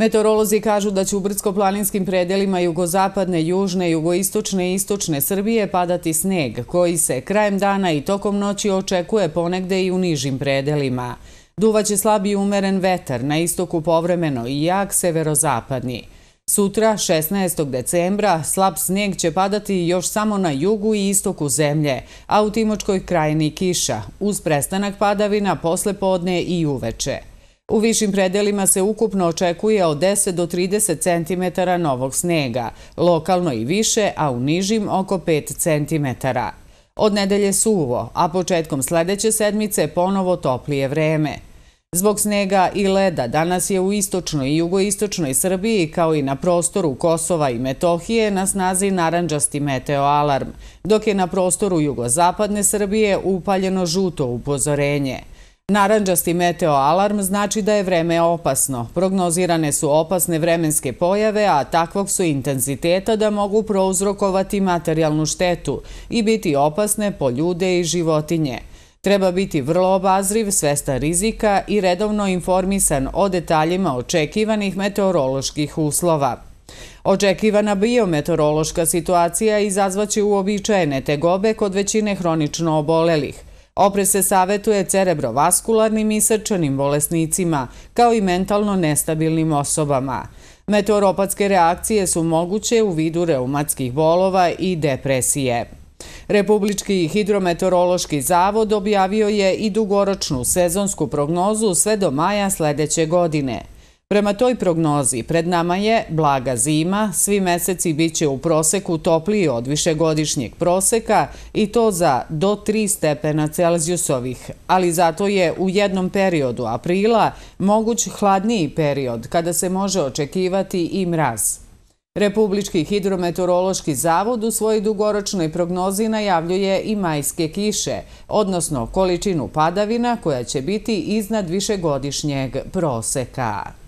Meteorolozi kažu da će u brdsko-planinskim predelima jugozapadne, južne, jugoistočne i istočne Srbije padati sneg, koji se krajem dana i tokom noći očekuje ponegde i u nižim predelima. Duva će slab i umeren vetar, na istoku povremeno i jak severozapadni. Sutra, 16. decembra, slab sneg će padati još samo na jugu i istoku zemlje, a u Timočkoj krajini kiša, uz prestanak padavina posle podne i uveče. U višim predelima se ukupno očekuje od 10 do 30 cm novog snega, lokalno i više, a u nižim oko 5 cm. Od nedelje suvo, a početkom sledeće sedmice ponovo toplije vreme. Zbog snega i leda danas je u istočnoj i jugoistočnoj Srbiji kao i na prostoru Kosova i Metohije na snazi naranđasti meteoalarm, dok je na prostoru jugozapadne Srbije upaljeno žuto upozorenje – Naranđasti meteo alarm znači da je vreme opasno. Prognozirane su opasne vremenske pojave, a takvog su intenziteta da mogu prouzrokovati materijalnu štetu i biti opasne po ljude i životinje. Treba biti vrlo obazriv, svesta rizika i redovno informisan o detaljima očekivanih meteoroloških uslova. Očekivana biometeorološka situacija izazvaće uobičajene tegobe kod većine hronično obolelih – Opre se savetuje cerebrovaskularnim i srčanim bolesnicima, kao i mentalno nestabilnim osobama. Meteoropatske reakcije su moguće u vidu reumatskih bolova i depresije. Republički hidrometeorološki zavod objavio je i dugoročnu sezonsku prognozu sve do maja sljedeće godine – Prema toj prognozi, pred nama je blaga zima, svi meseci bit će u proseku topliji od višegodišnjeg proseka i to za do 3 stepena Celsjusovih, ali zato je u jednom periodu aprila moguć hladniji period kada se može očekivati i mraz. Republički hidrometeorološki zavod u svojoj dugoročnoj prognozi najavljuje i majske kiše, odnosno količinu padavina koja će biti iznad višegodišnjeg proseka.